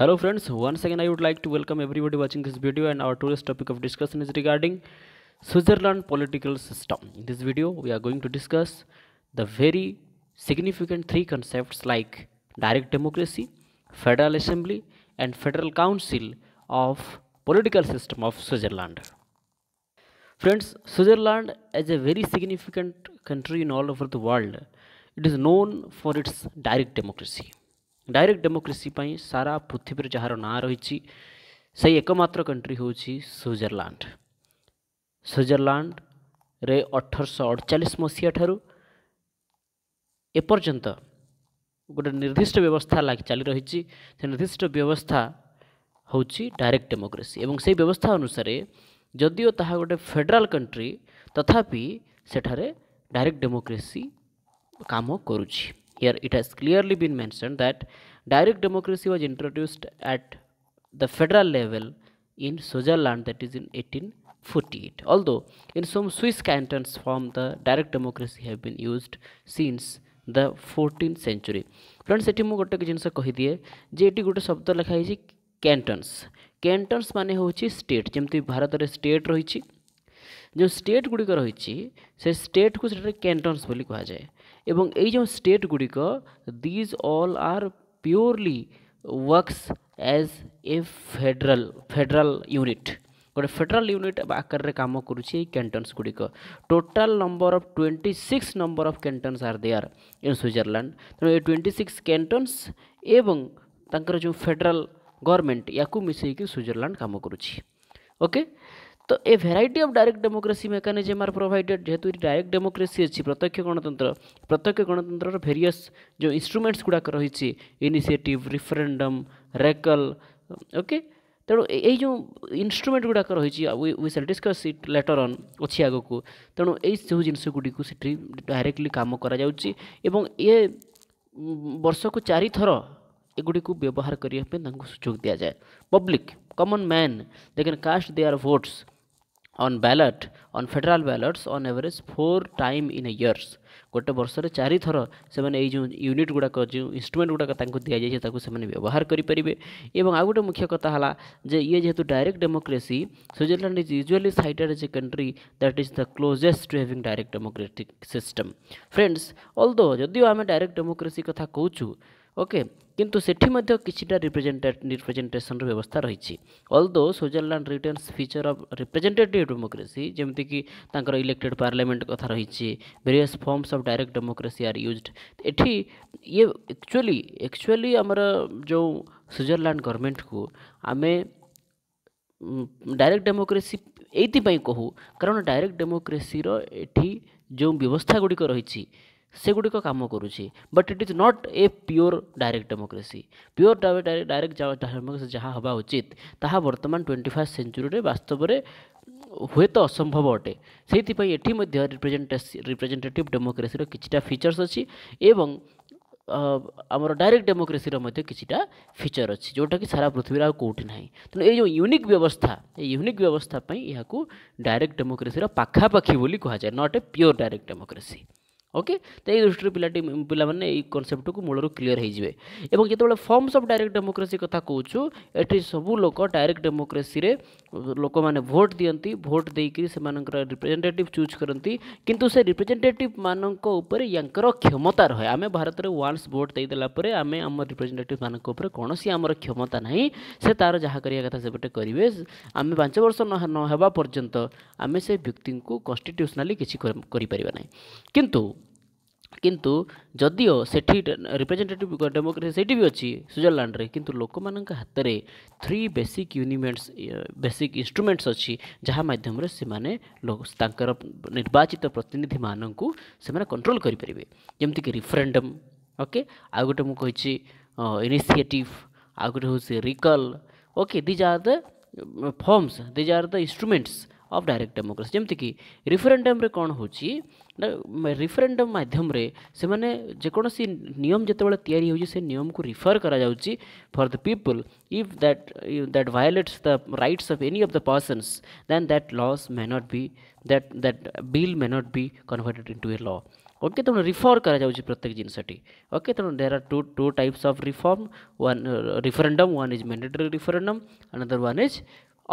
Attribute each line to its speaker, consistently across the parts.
Speaker 1: hello friends once again i would like to welcome everybody watching this video and our today's topic of discussion is regarding switzerland political system in this video we are going to discuss the very significant three concepts like direct democracy federal assembly and federal council of political system of switzerland friends switzerland is a very significant country in all over the world it is known for its direct democracy direct democracy सारा पृथ्वी जार ना रही से एकम्र country हूँ Switzerland Switzerland रे अठरश अड़चाश मसीहा गोटे निर्दिष्ट व्यवस्था लग चली रही निर्दिष्ट व्यवस्था हूँ डायरेक्ट डेमोक्रेसी से व्यवस्था अनुसार जदिओ ता गोटे फेडराल कंट्री तथापि सेठारे डायरेक्ट डेमोक्रेसी কাম करुच्छी Here it has clearly been mentioned that direct democracy was introduced at the federal level in Switzerland that is in 1848. Although in some Swiss cantons form the direct democracy have been used since the fourteen century friends ये मुझे गोटे जिन कहीदिए जे ये गोटे शब्द लिखाई cantons cantons मान हूँ state जमी भारत में स्टेट रही जो स्टेट गुड़िक रही से स्टेट को कैंटन्स बोली कह जाए এবং এই स्टेट गुड़िक these these are purely works as a federal federal unit गोटे फेडराल यूनिट आकार कम करुच्चे कैंटन्स गुड़िक total number of twenty six number of cantons are there in Switzerland तेणु ये ट्वेंटी सिक्स कैंटन्स एवं तरह जो फेडराल गवर्नमेंट या मिसईक स्विट्जरलैंड कम करके ओके तो a variety of direct democracy mechanism are provided जेहतु ये डायरेक्ट डेमोक्रेसी अच्छी प्रत्यक्ष गणतंत्र प्रत्यक्ष गणतंत्र भेरियस जो इन्स्ट्रुमेंट्स गुड़ाक रही इनिसीएटिव रिफरेन्डम रेकल ओके तेणु यही जो इन्स्ट्रुमेंट गुड़ाक रही we'll discuss it later on अच्छी आग को तेणु ये जिनस गुड़ी डायरेक्टली कम कर वर्षक चार थर एगुड़ी व्यवहार करने सुजोग दि जाए public common man they cast their votes on ballot on federal ballots on average four time in a years ଗୋଟେ ବର୍ଷରେ ଚାରିଥର ସେମାନେ ଏଇ ଯେଉଁ ୟୁନିଟ୍ ଗୁଡ଼ାକ ଯେଉଁ ଇନ୍ଷ୍ଟ୍ରୁମେଣ୍ଟ ଗୁଡ଼ାକ ତାଙ୍କୁ ଦିଆଯାଇଛି ତାକୁ ସେମାନେ ବ୍ୟବହାର କରିପାରିବେ ଏବଂ ଆଉ ଗୋଟେ ମୁଖ୍ୟ କଥା ହେଲା ଯେ ଇଏ ଯେହେତୁ direct democracy Switzerland is usually cited as a country that is the closest to having direct democratic system friends although ଯଦିଓ ଆମେ ଡାଇରେକ୍ଟ ଡେମୋକ୍ରେସି କଥା କହୁଛୁ ଓକେ কিন্তু সেটি মধ্য কিটিটা রিপ্রেজেন্টেড রিপ্রেজেন্টেশনৰ ব্যৱস্থা ৰৈছে although Switzerland retains feature of representative democracy যেমতে কি তাৰ ইলেক্টেড পার্লামেণ্ট কথা ৰৈছে various forms of direct democracy are used এতি ইয়ে একচুৱালি একচুৱালি আমাৰ যো সুইজারল্যান্ড গৱৰ্ণমেণ্টক আমি ডাইৰেক্ট ডেমোক্রেসি এইতি পই কও কাৰণ ডাইৰেক্ট ডেমোক্রেসিৰ এতি যো ব্যৱস্থা গুডিক ৰৈছে ସେଗୁଡ଼ିକ କାମ କରୁଛି but it is not a pure direct democracy pure direct democracy ଯାହା ହେବା ଉଚିତ ତାହା ବର୍ତ୍ତମାନ ଟ୍ୱେଣ୍ଟି ଫାର୍ଷ୍ଟ ସେଞ୍ଚୁରୀରେ ବାସ୍ତବରେ ହୁଏତ ଅସମ୍ଭବ ଅଟେ ସେଇଥିପାଇଁ ଏଠି ମଧ୍ୟ ରିପ୍ରେଜେଣ୍ଟେଟିଭ୍ ଡେମୋକ୍ରେସିର କିଛିଟା ଫିଚର୍ସ ଅଛି ଏବଂ ଆମର ଡାଇରେକ୍ଟ ଡେମୋକ୍ରେସିର ମଧ୍ୟ କିଛିଟା ଫିଚର୍ ଅଛି ଯେଉଁଟାକି ସାରା ପୃଥିବୀରେ ଆଉ କେଉଁଠି ନାହିଁ ତେଣୁ ଏଇ ଯେଉଁ ୟୁନିକ୍ ବ୍ୟବସ୍ଥା ଏଇ ୟୁନିକ୍ ବ୍ୟବସ୍ଥା ପାଇଁ ଏହାକୁ ଡାଇରେକ୍ଟ ଡେମୋକ୍ରେସିର ପାଖାପାଖି ବୋଲି କୁହାଯାଏ not a pure direct democracy okay ତ ଏଇ ଦୃଷ୍ଟିରୁ ପିଲାଟି ପିଲାମାନେ ଏଇ କନସେପ୍ଟକୁ ମୂଳରୁ କ୍ଲିଅର୍ ହେଇଯିବେ ଏବଂ ଯେତେବେଳେ ଫର୍ମସ୍ ଅଫ୍ ଡାଇରେକ୍ଟ ଡେମୋକ୍ରେସି କଥା କହୁଛୁ ଏଠି ସବୁ ଲୋକ ଡାଇରେକ୍ଟ ଡେମୋକ୍ରେସିରେ ଲୋକମାନେ ଭୋଟ୍ ଦିଅନ୍ତି ଭୋଟ୍ ଦେଇକରି ସେମାନଙ୍କର ରିପ୍ରେଜେଣ୍ଟେଟିଭ୍ ଚୁଜ୍ କରନ୍ତି କିନ୍ତୁ ସେ ରିପ୍ରେଜେଣ୍ଟେଟିଭ୍ମାନଙ୍କ ଉପରେ ୟାଙ୍କର କ୍ଷମତା ରହେ ଆମେ ଭାରତରେ ୱାନ୍ସ ଭୋଟ୍ ଦେଇଦେଲା ପରେ ଆମେ ଆମ ରିପ୍ରେଜେଣ୍ଟେଟିଭ୍ମାନଙ୍କ ଉପରେ କୌଣସି ଆମର କ୍ଷମତା ନାହିଁ ସେ ତା'ର ଯାହା କରିବା କଥା ସେପଟେ କରିବେ ଆମେ ପାଞ୍ଚ ବର୍ଷ ନ ହେବା ପର୍ଯ୍ୟନ୍ତ ଆମେ ସେ ବ୍ୟକ୍ତିଙ୍କୁ କନଷ୍ଟିଟ୍ୟୁସନାଲି କିଛି କରିପାରିବା ନାହିଁ କିନ୍ତୁ କିନ୍ତୁ ଯଦିଓ ସେଠି ରିପ୍ରେଜେଣ୍ଟେଟିଭ୍ ଡେମୋକ୍ରେସି ସେଇଠି ବି ଅଛି ସୁଇଜରଲ୍ୟାଣ୍ଡରେ କିନ୍ତୁ ଲୋକମାନଙ୍କ ହାତରେ ଥ୍ରୀ ବେସିକ୍ ୟୁନିମେଣ୍ଟସ୍ ବେସିକ୍ ଇନ୍ଷ୍ଟ୍ରୁମେଣ୍ଟସ୍ ଅଛି ଯାହା ମାଧ୍ୟମରେ ସେମାନେ ତାଙ୍କର ନିର୍ବାଚିତ ପ୍ରତିନିଧିମାନଙ୍କୁ ସେମାନେ କଣ୍ଟ୍ରୋଲ୍ କରିପାରିବେ ଯେମିତିକି ରିଫରେଣ୍ଡମ୍ ଓକେ ଆଉ ଗୋଟେ ମୁଁ କହିଛି ଇନିସିଏଟିଭ୍ ଆଉ ଗୋଟେ ହେଉଛି recall okay these are the forms these are the instruments of direct democracy जमीक रिफरेन्डम कौन हो रिफरेन्डम मध्यम से मैंने जेकोसी नियम जो या को रिफर कर for the people if that that violates the rights of any of the persons then that laws may not be that that bill may not be converted into a law okay तेणु refer कर प्रत्येक जिनसटी okay तेणु there are two two types of reform one referendum one is mandatory referendum and other one is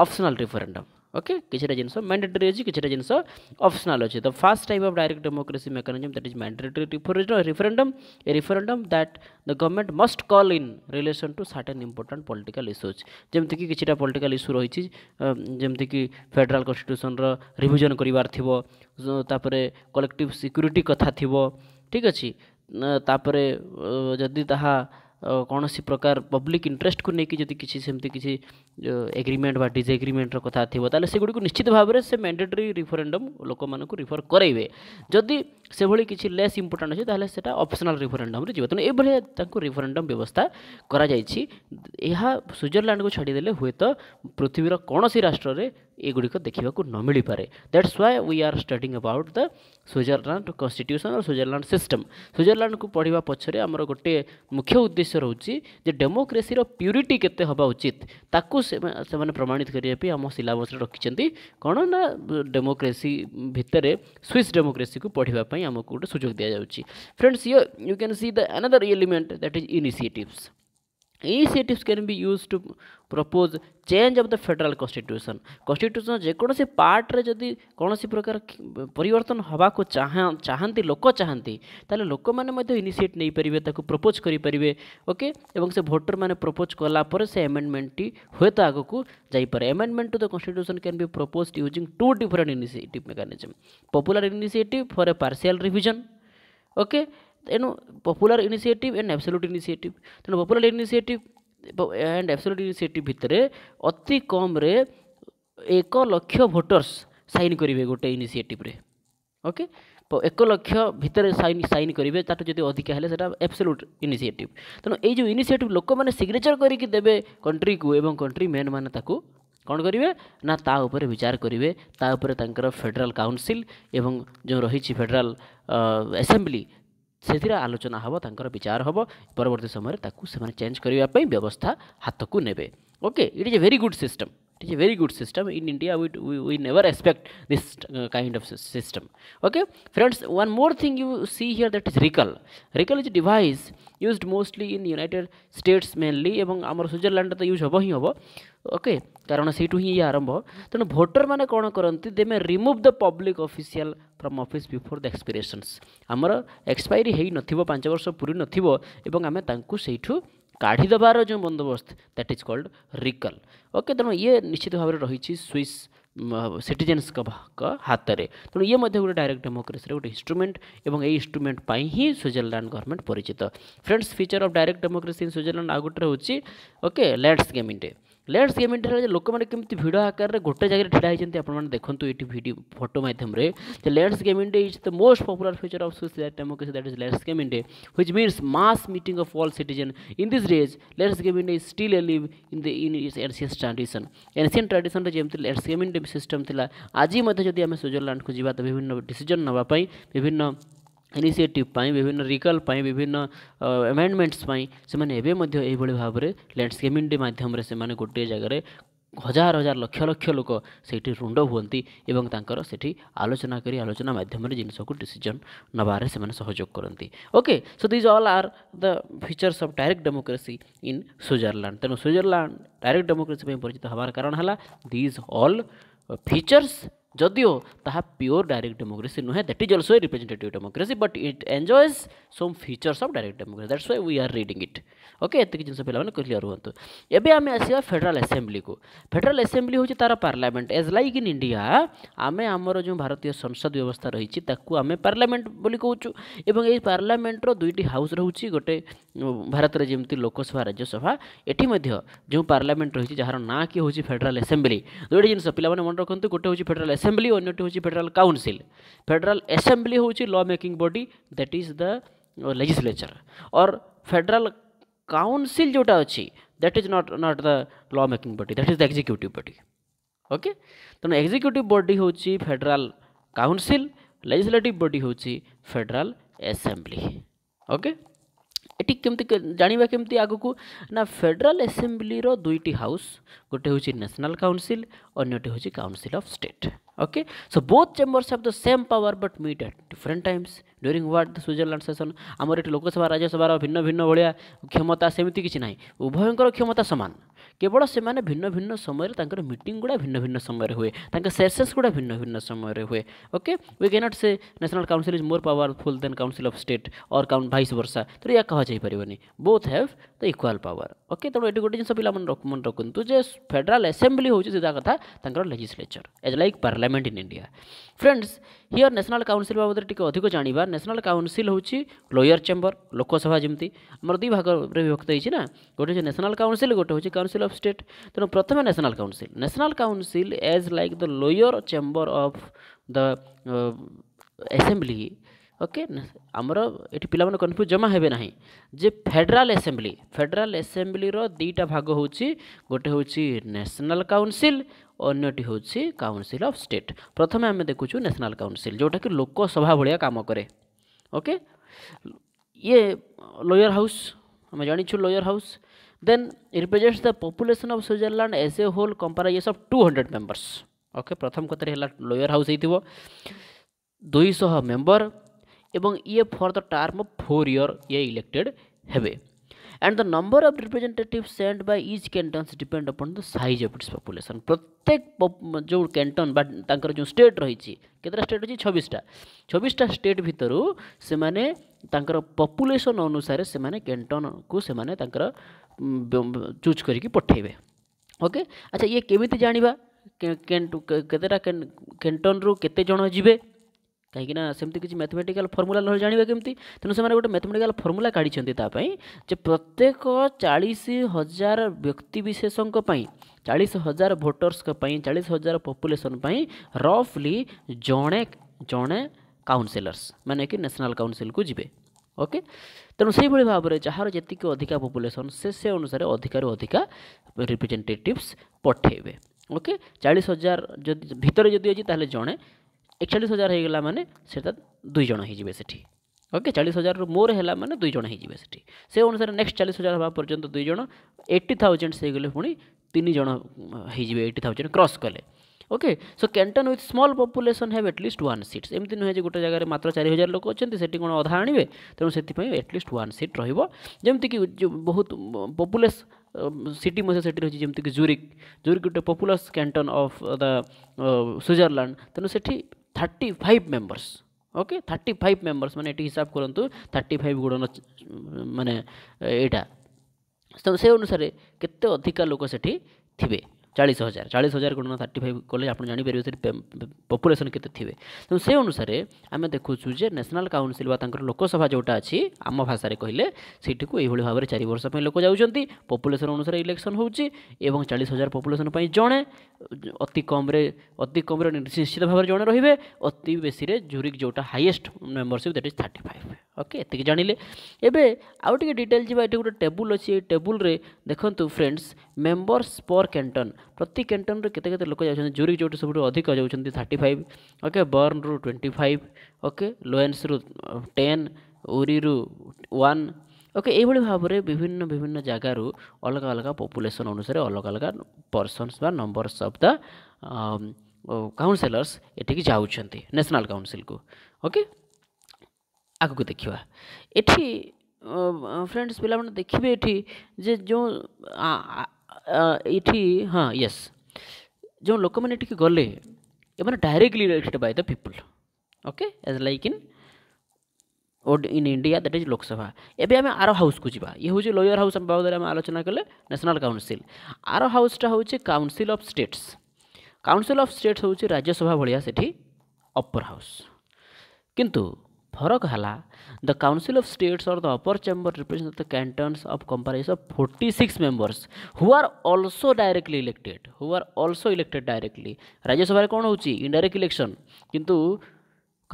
Speaker 1: optional referendum okay কিছুটা জিনিস mandatory আছে কিছুটা জিনিস অপসনাল আছে the first type of direct democracy mechanism that is mandatory referendum a referendum that the government must call in relation to certain important political issues যেমিতিকি কিছুটা political issue রয়েছে যেমিতিকি federal কনস্টিट्यूশনর revision করবার থিব তাপরে collective security কথা থিব ঠিক আছে তাপরে যদি তাহা କୌଣସି ପ୍ରକାର ପବ୍ଲିକ୍ ଇଣ୍ଟରେଷ୍ଟକୁ ନେଇକି ଯଦି କିଛି ସେମିତି କିଛି ଏଗ୍ରିମେଣ୍ଟ ବା ଡିଜ୍ଏଗ୍ରିମେଣ୍ଟର କଥା ଥିବ ତାହେଲେ ସେଗୁଡ଼ିକୁ ନିଶ୍ଚିତ ଭାବରେ ସେ ମ୍ୟାଣ୍ଡେଟୋରୀ ରିଫରେଣ୍ଡମ୍ ଲୋକମାନଙ୍କୁ ରିଫର କରାଇବେ ଯଦି ସେଭଳି କିଛି ଲେସ୍ ଇମ୍ପୋର୍ଟାଣ୍ଟ ଅଛି ତାହେଲେ ସେଇଟା ଅପସନାଲ୍ ରିଫରେଣ୍ଡମ୍ରେ ଯିବ ତେଣୁ ଏଭଳିଆ ତାଙ୍କୁ ରିଫରେଣ୍ଡମ୍ ବ୍ୟବସ୍ଥା କରାଯାଇଛି ଏହା ସୁଇଜରଲ୍ୟାଣ୍ଡକୁ ଛାଡ଼ିଦେଲେ ହୁଏତ ପୃଥିବୀର କୌଣସି ରାଷ୍ଟ୍ରରେ युड़ देखा न मिल पाए that's why we are studying about the Switzerland constitution और स्विजरलैंड सिस्टम स्विजरलैंड को पढ़ा पचर आम गोटे मुख्य उद्देश्य रोचे डेमोक्रेसी प्यूरीटी के उचित ताकू प्रमाणित करने आम सिलस रखिंट कौन ना डेमोक्रेसी भितर स्विस् डेमोक्रेसी को पढ़ापी आमको गोटे सुजोग दि जाऊँगी friends you can see the another element that is initiates initiative can be use to propose change of the federal constitution constitution जेकोसी पार्ट्रे जदि कौन प्रकार पर हवा को चाहती लोक चाहती लोक मैंनेट नहीं पारे प्रपोज करेंगे ओके से भोटर मैंने प्रपोज कलापर से एमेडमेंट हे तो आगे जापे amendment to the constitution can भी propose using two different initiative mechanism popular initiative for a partial revision okay ಏನು popular initiative and absolute initiative ତେଣୁ popular initiative and absolute initiative ଭିତରେ ଅତି କମ୍ରେ ଏକ ଲକ୍ଷ ଭୋଟର୍ସ ସାଇନ୍ କରିବେ ଗୋଟେ ଇନିସିଏଟିଭ୍ରେ ଓକେ ଏକ ଲକ୍ଷ ଭିତରେ ସାଇନ୍ ସାଇନ୍ କରିବେ ତା'ଠୁ ଯଦି ଅଧିକା ହେଲେ ସେଇଟା ଏବସଲ୍ୟୁଟ୍ ଇନିସିଏଟିଭ୍ ତେଣୁ ଏଇ ଯେଉଁ ଇନିସିଏଟିଭ୍ ଲୋକମାନେ ସିଗ୍ନେଚର୍ କରିକି ଦେବେ କଣ୍ଟ୍ରିକୁ ଏବଂ କଣ୍ଟ୍ରି ମ୍ୟାନ୍ମାନେ ତାକୁ କ'ଣ କରିବେ ନା ତା ଉପରେ ବିଚାର କରିବେ ତା ଉପରେ ତାଙ୍କର ଫେଡେରାଲ୍ କାଉନସିଲ୍ ଏବଂ ଯେଉଁ ରହିଛି ଫେଡେରାଲ୍ ଆସେମ୍ବ୍ଲି ସେଥିରେ ଆଲୋଚନା ହେବ ତାଙ୍କର ବିଚାର ହେବ ପରବର୍ତ୍ତୀ ସମୟରେ ତାକୁ ସେମାନେ ଚେଞ୍ଜ କରିବା ପାଇଁ ବ୍ୟବସ୍ଥା ହାତକୁ ନେବେ okay it is a very good system it is a very good system in india we, we, we never expect this uh, kind of system okay friends one more thing you see here that is recall recall is a device used mostly in united states mainly among amar switzerland the use hobo hi hobo okay କାରଣ ସେଇଠୁ ହିଁ ଇଏ ଆରମ୍ଭ ତେଣୁ ଭୋଟରମାନେ କ'ଣ କରନ୍ତି they may remove the public official from office before the expirations ଆମର ଏକ୍ସପାଇରି ହୋଇନଥିବ ପାଞ୍ଚ ବର୍ଷ ପୁରି ନଥିବ ଏବଂ ଆମେ ତାଙ୍କୁ ସେଇଠୁ କାଢ଼ିଦେବାର ଯେଉଁ ବନ୍ଦୋବସ୍ତ that is called recall okay ତେଣୁ ଇଏ ନିଶ୍ଚିତ ଭାବରେ ରହିଛି ସ୍ୱିସ୍ ସିଟିଜେନ୍ସଙ୍କ ହାତରେ ତେଣୁ ଇଏ ମଧ୍ୟ ଗୋଟେ ଡାଇରେକ୍ଟ ଡେମୋକ୍ରେସିର ଗୋଟେ ଇନ୍ଷ୍ଟ୍ରୁମେଣ୍ଟ ଏବଂ ଏଇ ଇନ୍ଷ୍ଟ୍ରୁମେଣ୍ଟ ପାଇଁ ହିଁ ସ୍ୱିଜରଲ୍ୟାଣ୍ଡ ଗଭର୍ଣ୍ଣମେଣ୍ଟ ପରିଚିତ friends feature of direct democracy in Switzerland ଆଉ ଗୋଟେ ହେଉଛି ଓକେ ଲେଟ୍ସ ଗେମିଂ ଡେ ଲେଟ୍ସ ଗେମ୍ ଇଣ୍ଡିଆରେ ଯେ ଲୋକମାନେ କେମିତି ଭିଡ଼ ଆକାରରେ ଗୋଟେ ଜାଗାରେ ଛିଡ଼ା ହୋଇଛନ୍ତି ଆପଣମାନେ ଦେଖନ୍ତୁ ଏଠି ଭିଡ଼ିଓ ଫଟୋ ମାଧ୍ୟମରେ ଯେ Landsgemeinde is the most popular feature of Swiss democracy that is Landsgemeinde which means mass meeting of all citizen in this days Landsgemeinde is still alive in the in its ancient tradition ancient ଟ୍ରାଡିସନ୍ରେ ଯେମିତି game India system ଥିଲା ଆଜି ମଧ୍ୟ ଯଦି ଆମେ ସୁଇଜରଲ୍ୟାଣ୍ଡକୁ ଯିବା ତ ବିଭିନ୍ନ ଡିସିଜନ୍ ନେବା ପାଇଁ ବିଭିନ୍ନ ଇନିସିଏଟିଭ୍ ପାଇଁ ବିଭିନ୍ନ ରିକଲ୍ ପାଇଁ ବିଭିନ୍ନ ଆମେଣ୍ଡମେଣ୍ଟସ୍ ପାଇଁ ସେମାନେ ଏବେ ମଧ୍ୟ ଏହିଭଳି ଭାବରେ ଲ୍ୟାଣ୍ଡସ୍କେପିଂ ଡେ ମାଧ୍ୟମରେ ସେମାନେ ଗୋଟିଏ ଜାଗାରେ ହଜାର ହଜାର ଲକ୍ଷ ଲକ୍ଷ ଲୋକ ସେଇଠି ରୁଣ୍ଡ ହୁଅନ୍ତି ଏବଂ ତାଙ୍କର ସେଠି ଆଲୋଚନା କରି ଆଲୋଚନା ମାଧ୍ୟମରେ ଜିନିଷକୁ ଡିସିଜନ୍ ନେବାରେ ସେମାନେ ସହଯୋଗ କରନ୍ତି okay so these all are the features of direct democracy in Switzerland ତେଣୁ ସୁଇଜରଲ୍ୟାଣ୍ଡ ଡାଇରେକ୍ଟ ଡେମୋକ୍ରେସି ପାଇଁ ପରିଚିତ ହେବାର କାରଣ ହେଲା ଦିଜ୍ ଅଲ୍ ଫିଚର୍ସ जदिव ता प्योर डायरेक्ट डेमोक्रेसी नुहे that is also a representative democracy but it enjoys some features of direct democracy that's why we are reading it okay ये जिन पे क्लीयर हूँ एवं आम आस फेडराल एसेम्बली को फेडराल एसेम्बली हूँ तार parliament as like in India आम आम जो भारतीय संसद व्यवस्था रही आम पार्लमेंट बोली कौचु ए पार्लमेंटर दुईट हाउस रोच गोटे भारत जमी लोकसभा राज्यसभा जो पार्लमेंट रही जार ना कि हूँ फेडराल एसेम्बली दुईट जिन पे मन रखुद गोटे हूँ फेडराल असेंबली अन्यटे हूँ फेडेराल काउनसिल फेडेराल एसेंबली हूँ law making body that is the legislature और फेडेराल काउनसिल जोटा अच्छे that is not not the law making body that is the executive body okay तेनाली एक्जिक्यूटिव बडी हूँ फेडेराल काउनसिल लेजिस्लेटिव बडी हूँ फेडेराल assembly okay okay? এটি কেমতি জাঁয়া কেমতি আগুক না federal এসেম্বলির দুইটি house গোটে হচ্ছে ন্যাশনাল কাউন্সিল অন্যটি হচ্ছে council of state okay so both চেম্বর্স have the same power bot meet আট ডিফরেন্ট টাইমস ড্ୟୁରିଂ ୱାର୍ଡ ଦ ସୁଇଜରଲ୍ୟାଣ୍ଡ ସେସନ୍ ଆମର ଏଠି ଲୋକସଭା ରାଜ୍ୟସଭାର ଭିନ୍ନ ଭିନ୍ନ ଭଳିଆ କ୍ଷମତା ସେମିତି କିଛି ନାହିଁ ଉଭୟଙ୍କର କ୍ଷମତା ସମାନ केवल से भिन्न भिन्न समय मीट गुड़ा भिन्न भिन्न समय हुए सेसेस गुड़ा भिन्न भिन्न समय हुए okay we can not say national council is more powerful than council of state और भाई वर्षा तो यह कह जा पार्वनी both have the equal power okay तेणु ये गोटे जिन पी मन रखु जो फेडराल एसेम्ब्ली हूँ सीधा कथा legislature as like parliament in India friends here national council बाबद अधिक जानवा नेशनल काउनसिल हूँ लोयर चेम्बर लोकसभा जमी आम दुई भाग विभक्त होती गोटे नेशनल काउनसिल गोटे हूँ काउनसिल अफ स्टेट तेणु प्रथम national council national council as like the lower chamber of the assembly okay आमर ये पे कन्फ्यूज जमा हे ना जे फेडराल एसेम्बली फेडराल एसेम्बली दुईटा भाग हूँ गोटे हूँ न्यासनाल काउनसिल अंटी हूँ काउनसिल अफ स्टेट प्रथम आम देखु न्यासनाल काउनसिल जोटा कि लोकसभा भाग कम कै ओके ये लयर हाउस आम जानी lower house then it represents the population of Switzerland as a whole comprises of 200 members okay प्रथम कथरे हला lower house हेथिबो 200 member एवं ये for the term of 4 year ये इलेक्टेड हेबे and the number of representative sent by each cantons depend upon the size of its population प्रत्येक जो Canton बा तांकर जो स्टेट रही केतटा स्टेट अच्छी छब्बीसटा छब्बीसटा स्टेट भीतर से तांकर पॉपुलेशन अनुसार से कैंटन को से चूज करके पठेबे ओके अच्छा ये केमी जाणी कतेटा कैंटन रु के जन जी कहीं सेमती किसी मैथमेटिकाल फर्मुला ना जानवे कमी तेनाली गोटे मैथमेटिकाल फर्मूला काढ़ी जो प्रत्येक चालीस हजार व्यक्ति विशेष चालीस हजार भोटर्स चालीस हजार पपुलेसन रफली जड़े जड़े काउनसिलर्स मैंने कि नेशनल काउनसिल को जी ଓକେ ତେଣୁ ସେଇଭଳି ଭାବରେ ଯାହାର ଯେତିକି ଅଧିକା ପପୁଲେସନ୍ ସେ ସେ ଅନୁସାରେ ଅଧିକାରୁ ଅଧିକା ରିପ୍ରେଜେଣ୍ଟେଟିଭ୍ସ ପଠାଇବେ ଓକେ ଚାଳିଶ ହଜାର ଯଦି ଭିତରେ ଯଦି ଅଛି ତାହେଲେ ଜଣେ ଏକଚାଳିଶ ହଜାର ହେଇଗଲା ମାନେ ସେଟା ଦୁଇ ଜଣ ହେଇଯିବେ ସେଠି ଓକେ ଚାଳିଶ ହଜାରରୁ ମୋର ହେଲା ମାନେ ଦୁଇ ଜଣ ହେଇଯିବେ ସେଠି ସେ ଅନୁସାରେ ନେକ୍ସଟ ଚାଳିଶ ହଜାର ହେବା ପର୍ଯ୍ୟନ୍ତ ଦୁଇ ଜଣ ଏଇଟି ଥାଉଜେଣ୍ଡ ହେଇଗଲେ ପୁଣି ତିନି ଜଣ ହେଇଯିବେ ଏଇଟି ଥାଉଜେଣ୍ଡ କ୍ରସ୍ କଲେ okay so canton with small population have at least one seats এমতি নুহে যে গোটে জায়গায় মাত্র চারি হাজার লোক অনেক সেটি কোণ অধা আনবে তেমন সেপাই এটলিস্ট ওয়ান সিট রহব যেমিকি বহুত পপুলেস সিটি মধ্যে সেটি রয়েছে যেমিকি জুরিক জুরিক গোটে populous canton of the Switzerland তেমন সেটি thirty five members okay thirty five members মানে এটি হিসাব করতু থার্টি ফাইভ গুণন মানে এইটা ତେଣୁ ସେ ଅନୁସାରେ କେତେ ଅଧିକା ଲୋକ ସେଠି ଥିବେ ଚାଳିଶ ହଜାର ଚାଳିଶ ହଜାର ଗୁଣନ ଥାର୍ଟି ଫାଇଭ୍ କଲେ ଆପଣ ଜାଣିପାରିବେ ସେଠି ପପୁଲେସନ୍ କେତେ ଥିବେ ତେଣୁ ସେ ଅନୁସାରେ ଆମେ ଦେଖୁଛୁ ଯେ ନ୍ୟାସନାଲ୍ କାଉନସିଲ୍ ବା ତାଙ୍କର ଲୋକସଭା ଯେଉଁଟା ଅଛି ଆମ ଭାଷାରେ କହିଲେ ସେଇଠିକୁ ଏଇଭଳି ଭାବରେ ଚାରି ବର୍ଷ ପାଇଁ ଲୋକ ଯାଉଛନ୍ତି ପପୁଲେସନ୍ ଅନୁସାରେ ଇଲେକ୍ସନ୍ ହେଉଛି ଏବଂ ଚାଳିଶ ହଜାର ପପୁଲେସନ୍ ପାଇଁ ଜଣେ ଅତି କମ୍ରେ ଅତି କମ୍ରେ ନିଶ୍ଚିତ ଭାବରେ ଜଣେ ରହିବେ ଅତି ବେଶୀରେ ଜୁରିକ୍ ଯେଉଁଟା highest membership that is thirty five okay ଏତିକି ଜାଣିଲେ ଏବେ ଆଉ ଟିକେ ଡିଟେଲ୍ ଯିବା ଏଠି ଗୋଟେ ଟେବୁଲ୍ ଅଛି ଏ ଟେବୁଲ୍ରେ ଦେଖନ୍ତୁ ଫ୍ରେଣ୍ଡସ୍ ମେମ୍ବର୍ସ ପର୍ କ୍ୟାଣ୍ଟନ୍ ପ୍ରତି କ୍ୟାଣ୍ଟନ୍ରେ କେତେ କେତେ ଲୋକ ଯାଉଛନ୍ତି ଜୁରିକ୍ ଯେଉଁଠି ସବୁଠୁ ଅଧିକ ଯାଉଛନ୍ତି ଥାର୍ଟି ଫାଇଭ୍ ଓକେ ବର୍ନରୁ ଟ୍ୱେଣ୍ଟି ଫାଇଭ୍ ଓକେ ଲୋଏନ୍ସରୁ ଟେନ୍ ଉରିରୁ ୱାନ୍ ଓକେ ଏଇଭଳି ଭାବରେ ବିଭିନ୍ନ ବିଭିନ୍ନ ଜାଗାରୁ ଅଲଗା ଅଲଗା ପପୁଲେସନ୍ ଅନୁସାରେ ଅଲଗା ଅଲଗା ପର୍ସନ୍ସ ବା ନମ୍ବର୍ସ ଅଫ୍ ଦ କାଉନସିଲର୍ସ ଏଠିକି ଯାଉଛନ୍ତି ନ୍ୟାସନାଲ୍ କାଉନସିଲ୍କୁ ଓକେ ଆଗକୁ देखा ଏଠି ଫ୍ରେଣ୍ଡସ୍ पे देखिए ये ଯେ जो ଏଠି हाँ यस जो लोक मैंने गले directly elected by the people okay as like in in India that is Lok Sabha एवं आम आर हाउस को जी ये हूँ लोयर हाउस बाबद आलोचना कले न्यासनाल काउनसिल आर हाउसटा हूँ council of states council of states हूँ राज्यसभा भाया से अपर हाउस किंतु फरक है द काउनसिल अफ स्टेट्स और the upper chamber represent the cantons of companies of forty six members who are also directly elected who are also elected directly Rajya Sabha कौन हो indirect election किंतु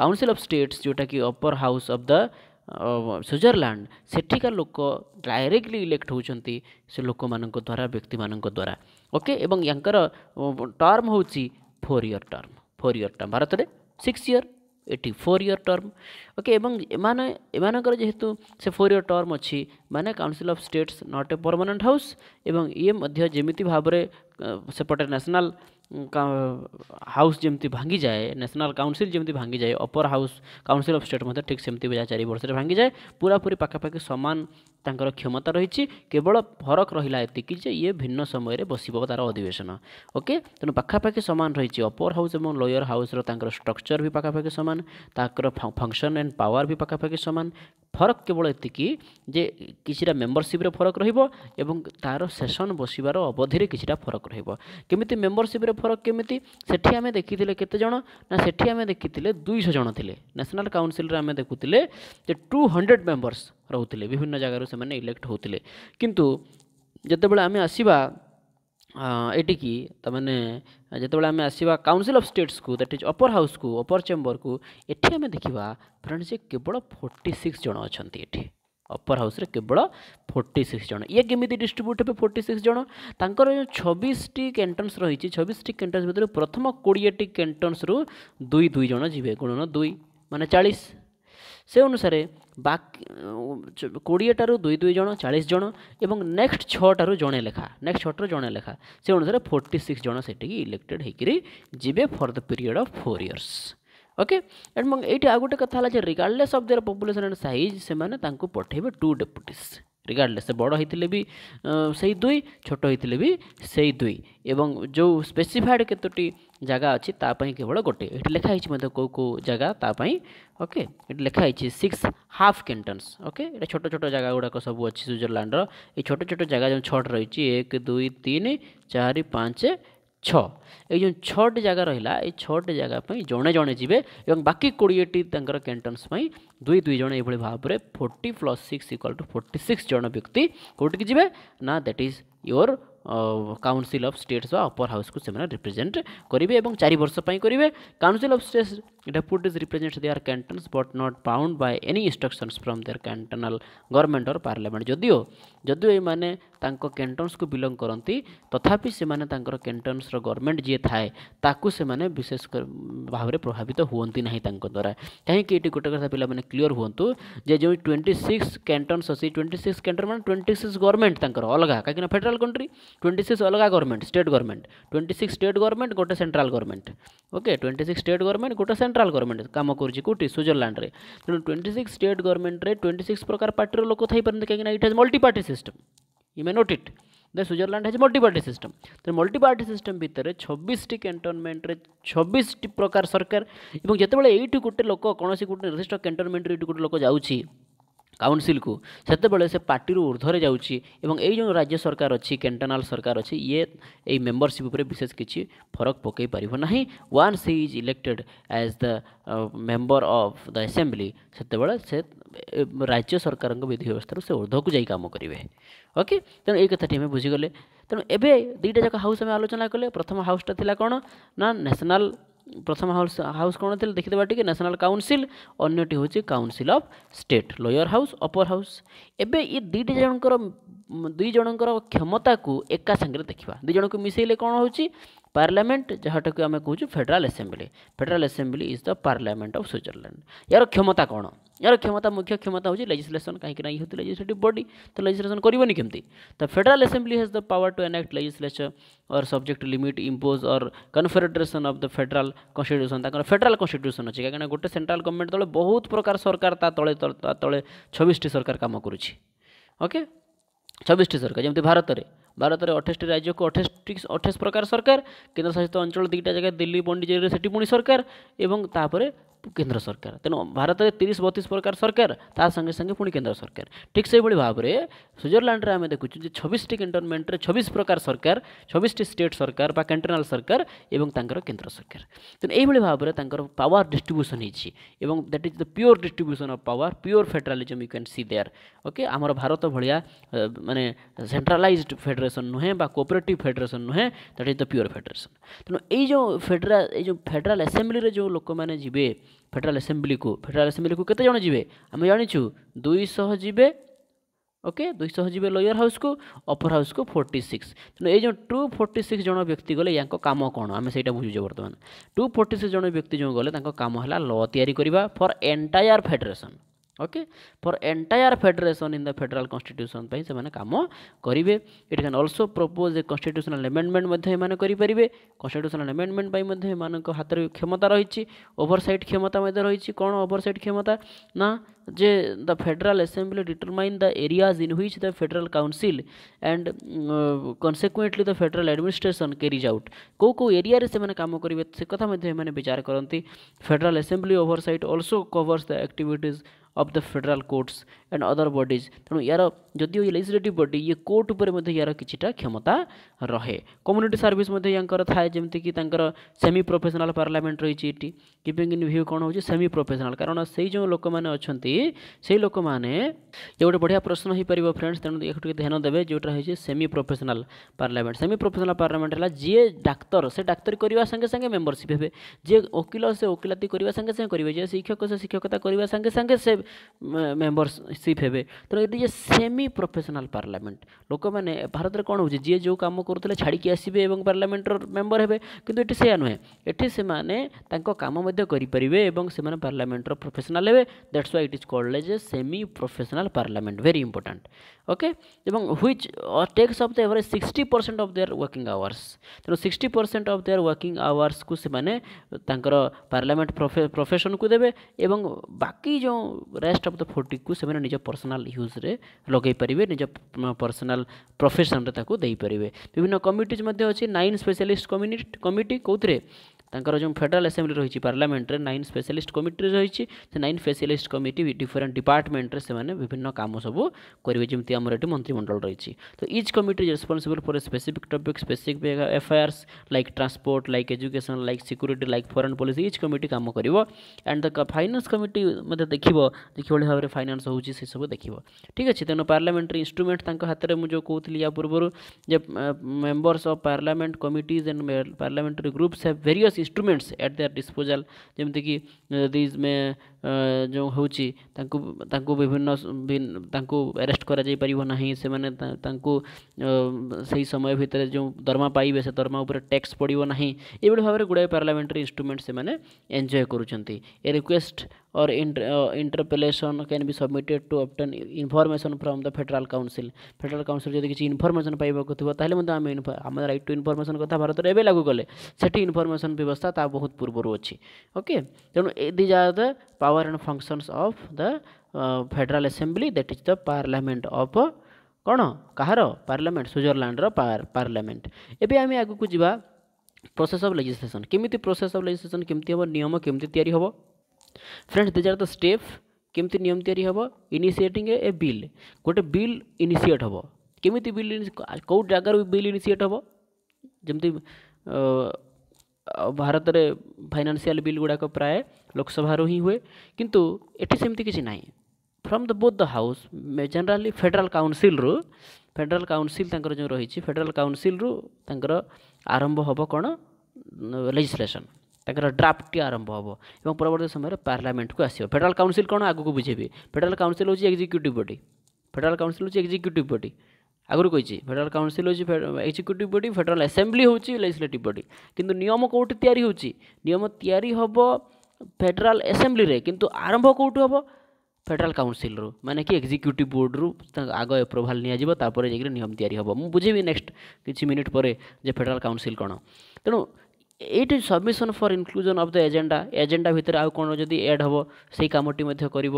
Speaker 1: council of states जोटा कि upper house of the Switzerland सेठिका लोक directly elect होती से लोक मान द्वारा व्यक्ति मान द्वारा ओके एवं टर्म हो four year term four year term Bharat में सिक्स इयर ଏଠି ଫୋର୍ ଇୟର୍ ଟର୍ମ ଓକେ ଏବଂ ଏମାନେ ଏମାନଙ୍କର ଯେହେତୁ ସେ ଫୋର୍ ଇୟର୍ ଟର୍ମ ଅଛି ମାନେ council of states not a permanent house ଏବଂ ଇଏ ମଧ୍ୟ ଯେମିତି ଭାବରେ ସେପଟେ ନ୍ୟାସନାଲ୍ ହାଉସ୍ ଯେମିତି ଭାଙ୍ଗିଯାଏ ନ୍ୟାସନାଲ୍ କାଉନସିଲ୍ ଯେମିତି ଭାଙ୍ଗିଯାଏ upper house council of state ମଧ୍ୟ ଠିକ୍ ସେମିତି ଚାରି ବର୍ଷରେ ଭାଙ୍ଗିଯାଏ ପୁରାପୁରି ପାଖାପାଖି ସମାନ ତାଙ୍କର କ୍ଷମତା ରହିଛି କେବଳ ଫରକ ରହିଲା ଏତିକି ଯେ ଇଏ ଭିନ୍ନ ସମୟରେ ବସିବ ତା'ର ଅଧିବେଶନ ଓକେ ତେଣୁ ପାଖାପାଖି ସମାନ ରହିଛି ଅପର ହାଉସ୍ ଏବଂ ଲୋୟର ହାଉସ୍ର ତାଙ୍କର ଷ୍ଟ୍ରକ୍ଚର୍ ବି ପାଖାପାଖି ସମାନ ତାଙ୍କର ଫଙ୍କସନ୍ ଆଣ୍ଡ ପାୱାର୍ ବି ପାଖାପାଖି ସମାନ ଫରକ କେବଳ ଏତିକି ଯେ କିଛିଟା ମେମ୍ବରସିପ୍ରେ ଫରକ ରହିବ ଏବଂ ତା'ର ସେସନ୍ ବସିବାର ଅବଧିରେ କିଛିଟା ଫରକ ରହିବ କେମିତି ମେମ୍ବରସିପ୍ରେ फरक केमी से आम देखी केतजी आम देखी दुईश जन थे न्यासनाल काउनसिल आम देखुले टू हंड्रेड मेम्बर्स रोते विभिन्न जगार से इलेक्ट होते कितु जोबले आम आसवा एटिक जोबले आम आसवा काउनसिल अफ स्टेट्स को दैट इज अपर हाउस को अपर चेम्बर को ये आम देखा फ्रेंड्स केवल फोर्टी सिक्स जन अच्छा ଅପର ହାଉସ୍ରେ କେବଳ ଫୋର୍ଟି ସିକ୍ସ ଜଣ ଇଏ କେମିତି ଡିଷ୍ଟ୍ରିବ୍ୟୁଟ୍ ହେବେ ଫୋର୍ଟି ସିକ୍ସ ଜଣ ତାଙ୍କର ଯେଉଁ ଛବିଶଟି କ୍ୟାଣ୍ଟନ୍ସ ରହିଛି ଛବିଶଟି କ୍ୟାଣ୍ଟନ୍ସ ଭିତରୁ ପ୍ରଥମ କୋଡ଼ିଏଟି କ୍ୟାଣ୍ଟନ୍ସରୁ ଦୁଇ ଦୁଇ ଜଣ ଯିବେ ଗୁଣନ ଦୁଇ ମାନେ ଚାଳିଶ ସେ ଅନୁସାରେ ବାକି କୋଡ଼ିଏଟାରୁ ଦୁଇ ଦୁଇ ଜଣ ଚାଳିଶ ଜଣ ଏବଂ ନେକ୍ସଟ ଛଅଟାରୁ ଜଣେ ଲେଖା ନେକ୍ସଟ ଛଅଟାରୁ ଜଣେ ଲେଖା ସେ ଅନୁସାରେ ଫୋର୍ଟି ସିକ୍ସ ଜଣ ସେଠିକି ଇଲେକ୍ଟେଡ଼ ହେଇକିରି ଯିବେ for the period of four years okay and मग एटी आ गोटे कथा जे regardless of their population and size से माने पठेबे टू डेपुटीज रिगार्डलेस से बड़ होते भी से दुई छोट होते भी से दुई एवं जो स्पेसीफाइड केतोटी जगह अच्छी तापाई केवल गोटे ये लिखाई कौ कौ जगह तापाई ओके ये लिखाई सिक्स हाफ कैंटन्स ओके ये छोट छोट जगह गुड़ाक सब अच्छी स्विजरलैंड रोट छोट छोट जगह जो छट रही एक दुई तीन चार पाँच ছ এই যে ছটি জায়গা রহিলা এই ছটি জায়গা পাই জনে জনে যাবে এবং বাকি কোড়িয়েটি তাঁর ক্যান্টনস পাই দুই দুই জন এইভাবে ভাবে forty plus six equal to forty six জন ব্যক্তি কোটিকি যাবে না that is your council of states বা অপর হাউসকে সে রিপ্রেজেন্ট করবে এবং চারি বর্ষ করবে council of states deputies represent their cantons but not bound by any instructions from their cantonal government or parliament যদিও যদিও এই মানে कैंटन्स को बिलंग करती तथापि से कैंटनस गवर्नमेंट जी थाए ताकू विशेष भाव में प्रभावित हमें ना द्वारा कहीं गोटे क्या पे क्लीअर हूँ जो ट्वेंटी सिक्स कैंटनस अच्छी ट्वेंटी सिक्स कैंटन मैं ट्वेंटी सिक्स गवर्नमेंट तक अलग कहीं फेडेराल कंट्री ट्वेंटी सिक्स अलग government state government twenty six state government गोटे central government okay twenty six state government गोटे सेन्ट्राल गवर्नमेंट कम करोटी स्विजरलैंड में तेनाली ट्वेंटी सिक्स स्टेट गवर्नमेंट में ट्वेंटी सिक्स प्रकार पार्टी लोक थपारे कहीं it has multi system you may note it the Switzerland has multi-party system. The multi-party system ভিতরে ছবিশটি ক্যান্টনমেন্টরে ছবিশটি প্রকার সরকার এবং যেতবে এইটু গোটে লোক কোণী গোটে নির্দিষ্ট ক্যান্টনমেন্টরে এইটু গোটে লোক যাচ্ছি କାଉନସିଲ୍କୁ ସେତେବେଳେ ସେ ପାର୍ଟିରୁ ଉର୍ଦ୍ଧ୍ୱରେ ଯାଉଛି ଏବଂ ଏଇ ଯେଉଁ ରାଜ୍ୟ ସରକାର ଅଛି କେଣ୍ଟନାଲ୍ ସରକାର ଅଛି ଇଏ ଏଇ ମେମ୍ବରସିପ୍ ଉପରେ ବିଶେଷ କିଛି ଫରକ ପକାଇ ପାରିବ ନାହିଁ once he is elected as the member of the assembly ସେତେବେଳେ ସେ ରାଜ୍ୟ ସରକାରଙ୍କ ବିଧି ବ୍ୟବସ୍ଥାରୁ ସେ ଉର୍ଦ୍ଧ୍ୱକୁ ଯାଇ କାମ କରିବେ ଓକେ ତେଣୁ ଏଇ କଥାଟି ଆମେ ବୁଝିଗଲେ ତେଣୁ ଏବେ ଦୁଇଟା ଯାକ ହାଉସ୍ ଆମେ ଆଲୋଚନା କଲେ ପ୍ରଥମ ହାଉସ୍ଟା ଥିଲା କ'ଣ ନା ନ୍ୟାସନାଲ୍ प्रथम हाउस हाउस कौन थी देखीद नैशनाल काउनसिल अंटी हूँ council of state lower house upper house एवं ये दुईट जनकर दुईज क्षमता को एका सांगे देखा दुईज को मिसेले कौन हो पार्लियामेंट ଯାହାଟାକୁ ଆମେ କହୁଛୁ federal assembly federal assembly is the parliament of Switzerland ୟାର କ୍ଷମତା କ'ଣ ୟାର କ୍ଷମତା ମୁଖ୍ୟ କ୍ଷମତା ହେଉଛି ଲେଜିସ୍ଲେସନ୍ କାହିଁକିନା ଇଏ ହେଉଛି ଲେଜିସ୍ଲେଟିଭ୍ ବଡି ତ ଲେଜିସ୍ଲେସନ୍ କରିବନି କେମିତି ତ federal assembly has the power to enact legislature or subject limit impose or confederation of the federal constitution ତାଙ୍କର ଫେଡେରାଲ କନଷ୍ଟିଟ୍ୟୁସନ୍ ଅଛି କାହିଁକିନା ଗୋଟେ ସେଣ୍ଟ୍ରାଲ ଗଭର୍ଣ୍ଣମେଣ୍ଟ ତଳେ ବହୁତ ପ୍ରକାର ସରକାର ତା ତଳେ ତା ତଳେ ଛବିଶଟି ସରକାର କାମ କରୁଛି ଓକେ ଛବିଶଟି ସରକାର ଯେମିତି ଭାରତରେ ଭାରତରେ ଅଠେଇଶଟି ରାଜ୍ୟକୁ ଅଠେଇଶଟି ଅଠେଇଶ ପ୍ରକାର ସରକାର କେନ୍ଦ୍ରଶାସିତ ଅଞ୍ଚଳ ଦୁଇଟା ଜାଗା ଦିଲ୍ଲୀ ପଣ୍ଡିଚେରୀରେ ସେଠି ପୁଣି ସରକାର ଏବଂ ତାପରେ केन्द्र सरकार तेणु भारत में तीस बतीस प्रकार सरकार संगे संगे पुणी केन्द्र सरकार ठीक से भाव में स्विजरलैंड में आम देखु छब्बीस कैंटनमेंट छब्बीस प्रकार सरकार छब्बीस स्टेट सरकार कैंटनाल सरकार और केन्द्र सरकार तेनाली भाव में पावर डिस्ट्रब्यूसन हो that is the pure distribution of power pure federalism you can see there okay आम भारत भाया मानने सेन्ट्रालाइज फेडेरेसन नुहे कोअपरेटिव फेडेरेसन नुहे that is the pure federation तेनाली फेडेरा जो फेडराल असेंबली जो लोक मैंने जी ফেডেরাল ଆସେମ୍ବଲିକୁ ଫେଡେରାଲ ଆସେମ୍ବଲିକୁ କେତେ ଜଣ ଯିବେ ଆମେ ଜାଣିଛୁ ଦୁଇଶହ ଯିବେ ওকে দুইশহ যাবে লোয়ার হাউসকু অপর হাউসকু ফোর্টি সিক্স তেমন এই যে টু ফোর্টি সিক্স জন ব্যক্তি গলে ইয়াঙ্ক কাম কোণ আমি সেইটা বুঝুছে বর্তমান টু ফোর্টি সিক্স জন ব্যক্তি যে গলে তাঙ্ক কাম হল ল তৈরি করা for entire federation okay for entire federation in the federal constitution से कम करेंगे it can also propose a constitutional amendment एम करेंगे कन्स्टिट्यूशनल एमेंडमेंट एम हाथ क्षमता रही ओभरसाइट क्षमता रही कौन ओभरसाइट क्षमता ना जे the federal assembly determine the areas in which the federal council and consequently the federal administration carries out कौ कौ एरिया से कम करेंगे से कथा विचार करती federal assembly oversight also covers the activities of the federal courts and other bodies ତେଣୁ ଏହାର ଯଦିଓ ଇଏ ଲେଜିସ୍ଲେଟିଭ୍ ବଡି ଇଏ କୋର୍ଟ ଉପରେ ମଧ୍ୟ ଏହାର କିଛିଟା କ୍ଷମତା ରହେ କମ୍ୟୁନିଟି ସର୍ଭିସ୍ ମଧ୍ୟ ୟାଙ୍କର ଥାଏ ଯେମିତିକି ତାଙ୍କର ସେମି ପ୍ରଫେସନାଲ୍ ପାର୍ଲାମେଣ୍ଟ ରହିଛି ଏଠି କିପିଂ ଇନ୍ ଭ୍ୟୁ କ'ଣ ହେଉଛି ସେମି ପ୍ରଫେସନାଲ୍ କାରଣ ସେଇ ଯେଉଁ ଲୋକମାନେ ଅଛନ୍ତି ସେଇ ଲୋକମାନେ ଇଏ ଗୋଟେ ବଢ଼ିଆ ପ୍ରଶ୍ନ ହୋଇପାରିବ ଫ୍ରେଣ୍ଡସ୍ ତେଣୁ ଏକୁ ଟିକେ ଧ୍ୟାନ ଦେବେ ଯେଉଁଟା ହେଉଛି semi professional parliament semi professional parliament ହେଲା ଯିଏ ଡାକ୍ତର ସେ ଡାକ୍ତରୀ କରିବା ସାଙ୍ଗେ ସାଙ୍ଗେ ମେମ୍ବରସିପ୍ ହେବେ ଯିଏ ଓକିଲ ସେ ଓକିଲାତି କରିବା ସାଙ୍ଗେ ସାଙ୍ଗେ କରିବେ ଯିଏ ଶିକ୍ଷକ ସେ ଶିକ୍ଷକତା କରିବା ସାଙ୍ଗେ ସାଙ୍ଗେ ସେ ମେମ୍ବରସିପ୍ ହେବେ ତେଣୁ it is a semi professional parliament ଲୋକମାନେ ଭାରତରେ କ'ଣ ହେଉଛି ଯିଏ ଯେଉଁ କାମ କରୁଥିଲେ ଛାଡ଼ିକି ଆସିବେ ଏବଂ ପାର୍ଲାମେଣ୍ଟର ମେମ୍ବର ହେବେ କିନ୍ତୁ ଏଠି ସେୟା ନୁହେଁ ଏଠି ସେମାନେ ତାଙ୍କ କାମ ମଧ୍ୟ କରିପାରିବେ ଏବଂ ସେମାନେ ପାର୍ଲାମେଣ୍ଟର ପ୍ରଫେସନାଲ୍ ହେବେ that's why it is called as a semi professional parliament very important okay ଏବଂ which takes of the average sixty percent of their working hours ତେଣୁ sixty percent of their working ଆୱାର୍ସକୁ ସେମାନେ ତାଙ୍କର ପାର୍ଲାମେଣ୍ଟ ପ୍ରଫେସନକୁ ଦେବେ ଏବଂ ବାକି ଯେଉଁ रेस्ट अफ द फोर्टी को निज पर्सनाल यूज लगे पारे निज पर्सनाल प्रफेसन में विभिन्न कमिटीज अच्छी नाइन स्पेशलीस्ट कम्युनिट कमिटी कौन तर जो फेडराल एसेम्ली रही पार्लमेंट नाइन स्पेशलीस्ट कमिटी रही नाइन स्पेशलीस्ट कमिटी डिफरेन्ट डिपार्टमेंट्रे से विभिन्न काम सब करेंगे जमी आम मंत्रिमंडल रही तो each committee responsible for specific topic specific affairs like transport like education like security like foreign policy each committee काम कर एंड फाइनान्स कमिटी मैं देख देखिए भाव में फाइनान्स हो सब देख ठीक अच्छे तेनाली पार्लमेंटरी इनस्ट्रुमेंट हाथ में जो कहती या पूर्व members of parliament committees and parliamentary groups है भेरीयस इन्स्ट्रुमेंट्स एट दियार डिस्पोजाल जमीक दिज मे जो हूँ विभिन्न एरेस्ट करना भितर जो दरमा पाइबे से दरमा उपर टैक्स पड़ना यह भाव में गुड़ाए पार्लामेटरी इन्स्ट्रुमेंट से एंजय करुँच request or inter, uh, interpellation can be submitted to obtain information from the federal council federal council যদি কিছু ইনফরমেশন পাইবাকু থিব তাহলে মধ্যে আমি আমার রাইট টু ইনফরমেশন কথা ভারতের এবে লাগু কলে সেটি ইনফরমেশন ব্যবস্থা তা বহুত পূর্বরু অছি ওকে তেণু these are the power and functions of the federal assembly that is the parliament of କ'ଣ କାହାର ପାର୍ଲାମେଣ୍ଟ ସୁଇଜରଲ୍ୟାଣ୍ଡର ପାର୍ଲାମେଣ୍ଟ ଏବେ ଆମେ ଆଗକୁ ଯିବା ପ୍ରୋସେସ୍ ଅଫ୍ ଲେଜିସ୍ଲେସନ୍ କେମିତି ପ୍ରୋସେସ୍ ଅଫ୍ ଲେଜିସ୍ଲେସନ୍ କେମିତି ହେବ ନିୟମ କେମିତି ତିଆରି ହେବ friends these are the step କେମିତି ନିୟମ ତିଆରି ହେବ ଇନିସିଏଟିଂ ଏ ବିଲ୍ ଗୋଟେ ବିଲ୍ ଇନିସିଏଟ୍ ହେବ କେମିତି ବିଲ୍ କେଉଁ ଜାଗାରୁ ବିଲ୍ ଇନିସିଏଟ୍ ହେବ ଯେମିତି ଭାରତରେ ଫାଇନାନ୍ସିଆଲ୍ ବିଲ୍ ଗୁଡ଼ାକ ପ୍ରାୟ ଲୋକସଭାରୁ ହିଁ ହୁଏ କିନ୍ତୁ ଏଠି ସେମିତି କିଛି ନାହିଁ from the both the house generally federal କାଉନସିଲ୍ରୁ ଫେଡେରାଲ୍ କାଉନସିଲ୍ ତାଙ୍କର ଯେଉଁ ରହିଛି ଫେଡେରାଲ୍ କାଉନସିଲ୍ରୁ ତାଙ୍କର ଆରମ୍ଭ ହେବ କ'ଣ ଲେଜିସ୍ଲେସନ୍ ତାଙ୍କର ଡ୍ରାଫ୍ଟଟି ଆରମ୍ଭ ହେବ ଏବଂ ପରବର୍ତ୍ତୀ ସମୟରେ ପାର୍ଲାମେଣ୍ଟକୁ ଆସିବ ଫେଡେରାଲ୍ କାଉନସିଲ୍ କ'ଣ ଆଗକୁ ବୁଝେଇବେ ଫେଡେରାଲ୍ କାଉନସିଲ୍ ହେଉଛି ଏକ୍ଜିକ୍ୟୁଟିଭ୍ ବଡି ଫେଡେରାଲ୍ କାଉନସିଲ୍ ହେଉଛି ଏକ୍ଜିକ୍ୟୁଟିଭ୍ ବଡି ଆଗରୁ କହିଛି ଫେଡେରାଲ୍ କାଉନସିଲ୍ ହେଉଛି ଏକ୍ଜିକ୍ୟୁଟିଭ୍ ବଡି ଫେଡେରାଲ୍ ଆସେମ୍ବ୍ଲି ହେଉଛି ଲେଜିସ୍ଲେଟିଭ୍ ବଡି କିନ୍ତୁ ନିୟମ କେଉଁଠି ତିଆରି ହେଉଛି ନିୟମ ତିଆରି ହେବ ଫେଡେରାଲ୍ ଆସେମ୍ବ୍ଲିରେ କିନ୍ତୁ ଆରମ୍ଭ କେଉଁଠୁ ହେବ ଫେଡେରାଲ୍ କାଉନସିଲ୍ରୁ ମାନେ କି ଏକ୍ଜିକ୍ୟୁଟିଭ୍ ବୋର୍ଡ଼ରୁ ତାଙ୍କ ଆଗ ଏପ୍ରୁଭାଲ୍ ନିଆଯିବ ତାପରେ ଯାଇକିରି ନିୟମ ତିଆରି ହେବ ମୁଁ ବୁଝିବି ନେକ୍ସଟ କିଛି ମିନିଟ୍ ପରେ ଯେ ଫେଡେରାଲ୍ କାଉନସିଲ୍ କ'ଣ ତେଣୁ ଏଇଠି submission for inclusion of the agenda agenda ଭିତରେ ଆଉ କ'ଣ ଯଦି ଏଡ଼୍ ହେବ ସେଇ କାମଟି ମଧ୍ୟ କରିବ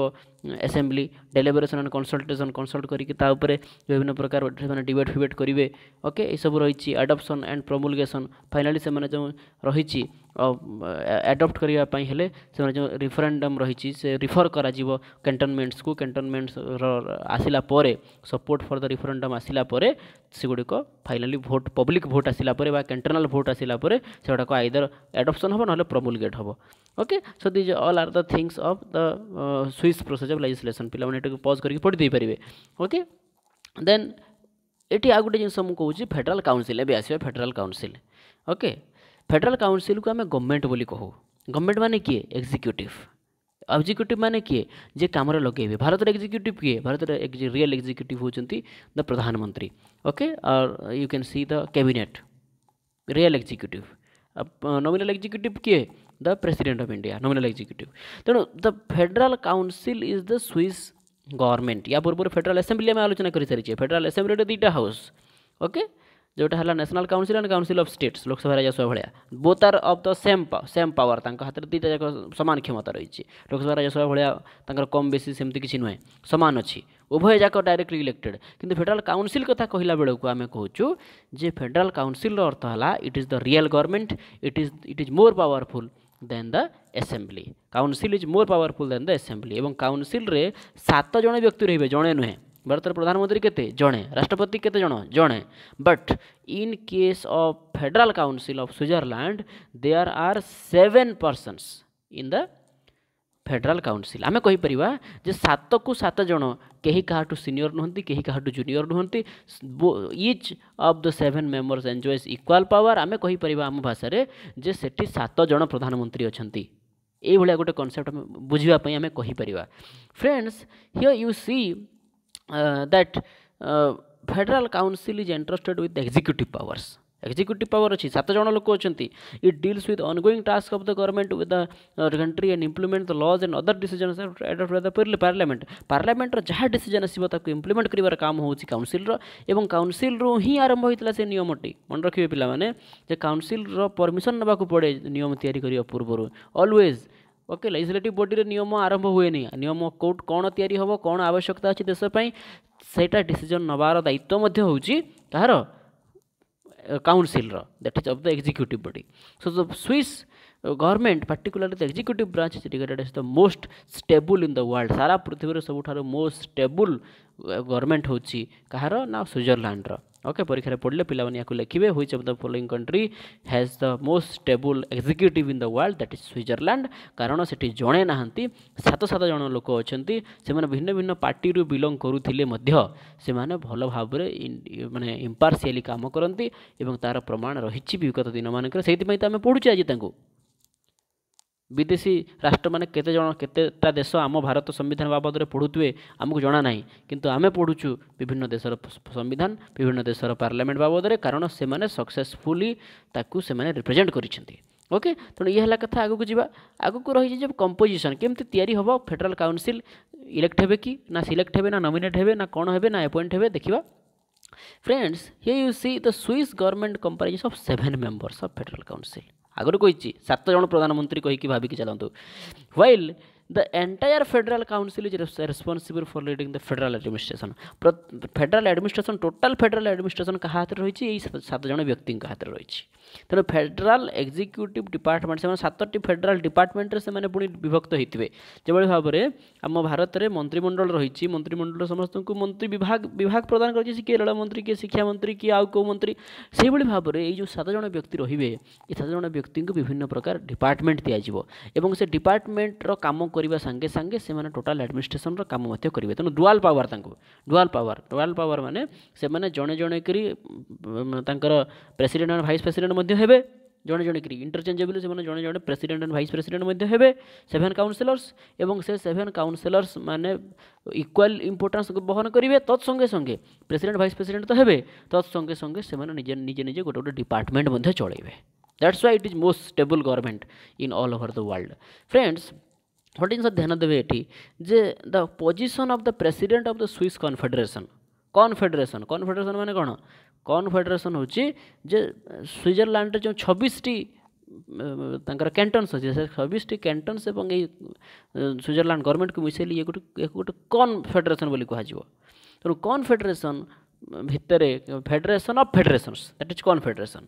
Speaker 1: assembly deliberation and consultation consult କରିକି ତା ଉପରେ ବିଭିନ୍ନ ପ୍ରକାର ସେମାନେ ଡିବେଟ୍ ଫିବେଟ୍ କରିବେ ଓକେ ଏସବୁ ରହିଛି ଆଡ଼ପ୍ସନ୍ ଆଣ୍ଡ ପ୍ରମୁଲଗେସନ୍ ଫାଇନାଲି ସେମାନେ ଯେଉଁ ରହିଛି ଆଡ଼ପ୍ଟ କରିବା ପାଇଁ ହେଲେ ସେମାନେ ଯେଉଁ ରିଫରେଣ୍ଡମ୍ ରହିଛି ସେ ରିଫର୍ କରାଯିବ କ୍ୟାଣ୍ଟନମେଣ୍ଟସ୍କୁ କ୍ୟାଣ୍ଟନମେଣ୍ଟସ୍ର ଆସିଲା ପରେ ସପୋର୍ଟ ଫର୍ ଦ ରିଫରେଣ୍ଡମ୍ ଆସିଲା ପରେ ସେଗୁଡ଼ିକ ଫାଇନାଲି ଭୋଟ୍ ପବ୍ଲିକ୍ ଭୋଟ୍ ଆସିଲା ପରେ ବା କ୍ୟାଣ୍ଟନାଲ୍ ଭୋଟ୍ ଆସିଲା ପରେ ସେଗୁଡ଼ାକ ଆଇଦର ଆଡ଼ପ୍ସନ୍ ହେବ ନହେଲେ ପ୍ରମୁଲଗେଟ୍ ହେବ okay so these all are the things of the Swiss process of legislation ପିଲାମାନେ ଏଟାକୁ ପଜ୍ କରିକି ପଢ଼ି ଦେଇପାରିବେ ଓକେ ଦେନ୍ ଏଠି ଆଉ ଗୋଟେ ଜିନିଷ ମୁଁ କହୁଛି ଫେଡେରାଲ୍ କାଉନସିଲ୍ ଏବେ ଆସିବା federal council okay federal council को आम गवर्नमेंट बोली कहू गवर्नमेंट मान किए एक्जिक्यूटिव एक्जिक्यूटिव मान किए जे कम लगे भारत एक्जिक्यूटिव किए भारत रियल एक्जिक्यूटिव होती द प्रधानमंत्री ओके और you can see the cabinet real executive nominal executive किए the president of India nominal executive तेणु the federal council is the Swiss government या पूर्व फेडराल आसेम्बली आम आलोचना कर सारी फेडराल आसेम्बली दुईटा हाउस ओके okay? ଯେଉଁଟା ହେଲା national council and council of states Lok Sabha Rajya Sabha ଭଳିଆ both are of the same same power ତାଙ୍କ ହାତରେ ଦୁଇଟା ଯାକ ସମାନ କ୍ଷମତା ରହିଛି ଲୋକସଭା ରାଜ୍ୟସଭା ଭଳିଆ ତାଙ୍କର କମ୍ ବେଶୀ ସେମିତି କିଛି ନୁହେଁ ସମାନ ଅଛି ଉଭୟ ଯାକ ଡାଇରେକ୍ଟଲି ଇଲେକ୍ଟେଡ୍ କିନ୍ତୁ ଫେଡେରାଲ କାଉନସିଲ୍ କଥା କହିଲା ବେଳକୁ ଆମେ କହୁଛୁ ଯେ ଫେଡେରାଲ କାଉନସିଲ୍ର ଅର୍ଥ ହେଲା it is the real government it is it is more powerful than the assembly council is more powerful than the assembly ଏବଂ କାଉନସିଲ୍ରେ ସାତ ଜଣ ବ୍ୟକ୍ତି ରହିବେ ଜଣେ ନୁହେଁ भारत प्रधानमंत्री के जड़े राष्ट्रपति के जन जड़े but in case of federal council of Switzerland they are seven persons in the federal council आम कहीपर जे सात को सात जन कहीं क्या सिनियर नुहंत कहीं क्या जूनियर नुहंत each of the seven members enjoys equal power आम कहीपर आम भाषा जो से सतज प्रधानमंत्री अच्छा ये गोटे कनसेप्ट बुझापी आम कहीपर फ्रेंड्स हि you see that federal council is entrusted with the executive powers executive power ଅଛି ସାତ ଜଣ ଲୋକ ଅଛନ୍ତି it deals with ongoing task of the government with the country and implement the laws and other decision adopt parliament ପାର୍ଲାମେଣ୍ଟର ଯାହା decision ଆସିବ ତାକୁ implement କରିବାର କାମ ହେଉଛି କାଉନସିଲ୍ର ଏବଂ କାଉନସିଲ୍ରୁ ହିଁ ଆରମ୍ଭ ହୋଇଥିଲା ସେ ନିୟମଟି ମନେ ରଖିବେ ପିଲାମାନେ ଯେ କାଉନସିଲ୍ର ପରମିସନ୍ ନେବାକୁ ପଡ଼େ ନିୟମ ତିଆରି କରିବା ପୂର୍ବରୁ ଅଲୱେଜ୍ ଓକେ ଲେଜିସ୍ଲେଟିଭ୍ ବଡ଼ିରେ ନିୟମ ଆରମ୍ଭ ହୁଏନି ନିୟମ କେଉଁଠୁ କ'ଣ ତିଆରି ହେବ କ'ଣ ଆବଶ୍ୟକତା ଅଛି ଦେଶ ପାଇଁ ସେଇଟା ଡିସିଜନ୍ ନେବାର ଦାୟିତ୍ୱ ମଧ୍ୟ ହେଉଛି କାହାର କାଉନସିଲ୍ର that is of the executive body so the Swiss government particularly the executive branch is regarded as the most stable in the world ସାରା ପୃଥିବୀର ସବୁଠାରୁ ମୋଷ୍ଟ ଷ୍ଟେବୁଲ୍ ଗଭର୍ଣ୍ଣମେଣ୍ଟ ହେଉଛି କାହାର ନା ସ୍ୱିଜରଲ୍ୟାଣ୍ଡର ओके परीक्षा पढ़ले पाने को लिखे which of the following country has the most stable executive in the world that is Switzerland कारण से जड़े ना सत सत जन लोक अच्छा से भिन्न भिन्न पार्टी बिलंग करुले से भल भाव मैंने इंपारसीयली कम करती तार प्रमाण रही विगत दिन मानक से आम पढ़ुचे आज तक विदेशी राष्ट्र मैंने जन केतेटा देश आम भारत संविधान बाबद पढ़ुए आमको जनाना कितु आम पढ़ु विभिन्न देशर संविधान विभिन्न देशर पार्लमेंट बाबद कारण से सक्सेसफुली रिप्रेजेट करके तेनालीराम कथ आग को जी आग को रही कंपोजिशन केमती या हम फेडेराल काउनसिल इलेक्ट हे कि ना सिलेक्ट हे ना नमिनेट हे ना कौन हे ना एपॉइंट हे देखा फ्रेंड्स ये you see the Swiss government comprises of seven members of federal council ଆଗରୁ କହିଛି ସାତ ଜଣ ପ୍ରଧାନମନ୍ତ୍ରୀ କହିକି ଭାବିକି ଚାଲନ୍ତୁ while the entire federal council is responsible for leading the federal administration federal administration total federal administration কাহা হাতে রয়েছে এই সাত জন ব্যক্তিঙ্ক হাতে রয়েছে তেমন ফেডেরাল এক্সিকিউটিভ ডিপার্টমেন্ট সে সাতটি ফেডেরাল ডিপার্টমেন্টে সে পুঁ বিভক্ত হয়েছে যেভাবে ভাবে আম ভারতের মন্ত্রিমণ্ডল রয়েছে মন্ত্রিমণ্ডল সমস্ত মন্ত্রী বিভাগ বিভাগ প্রদান করছে কিয়ে রেলমন্ত্রী কিয়ে শিক্ষামন্ত্রী কিয়ে আউ কেউ মন্ত্রী সেইভাবে ভাবে এই যে সাত জন ব্যক্তি রহবে এই সাত জন ব্যক্তিকে বিভিন্ন প্রকার ডিপার্টমেন্ট দিয়া এবং সে ডিপার্টমেন্টর কাম करने सागे सागे से टोटाल आडमिनिस्ट्रेसन राम करेंगे तेना डुआल पावर तक डुआल पावर डुआल पावर मैंने जड़े जड़े कि प्रेसीडेट एंड भाइस प्रेसीडेट हे जड़े जड़े कि इंटरचेजेबल से जड़े जड़े प्रेसीडेट एंड भाइस प्रेसीडेट हे सेभेन काउनसिलर्स और से सेभेन काउनसिलर्स मैंने इक्वाल इंपोर्टा बहन करेंगे तत्संगे संगे प्रेसीडेट भाइस प्रेसीडेट तो हे तत्संगे संगे से निजे निजे गोटे गोटे डिपार्टमेंट चलेंगे that's why it is most stable government in all over the world friends what is the dhyan deve eti je the position of the president of the swiss confederation confederation confederation মানে কোন confederation হচ্ছে যে সুইজারল্যান্ডের যে 26টি ତାଙ୍କର କ୍ୟାଣ୍ଟନ୍ସ ଅଛି ସେ ଛବିଶଟି କ୍ୟାଣ୍ଟନ୍ସ ଏବଂ ଏଇ ସୁଇଜରଲ୍ୟାଣ୍ଡ ଗଭର୍ଣ୍ଣମେଣ୍ଟକୁ ମିଶାଇଲି ଇଏ ଗୋଟେ ଏହାକୁ ଗୋଟେ କନ୍ ଫେଡେରେସନ୍ ବୋଲି କୁହାଯିବ ତେଣୁ କନ୍ ଫେଡେରେସନ୍ ଭିତରେ federation of federations that is confederation